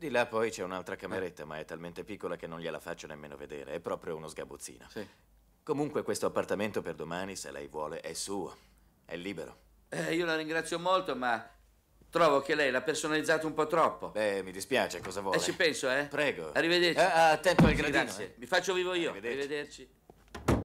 Di là poi c'è un'altra eh. cameretta, eh. ma è talmente piccola che non gliela faccio nemmeno vedere. È proprio uno sgabuzzino. Sì. Comunque questo appartamento per domani, se lei vuole, è suo. È libero. Eh, io la ringrazio molto, ma trovo che lei l'ha personalizzato un po' troppo. Beh, mi dispiace, cosa vuole? Eh, ci penso, eh. Prego. Arrivederci. Ah, attento al gradino. Grazie. Eh. Mi faccio vivo io. Arrivederci. Arrivederci.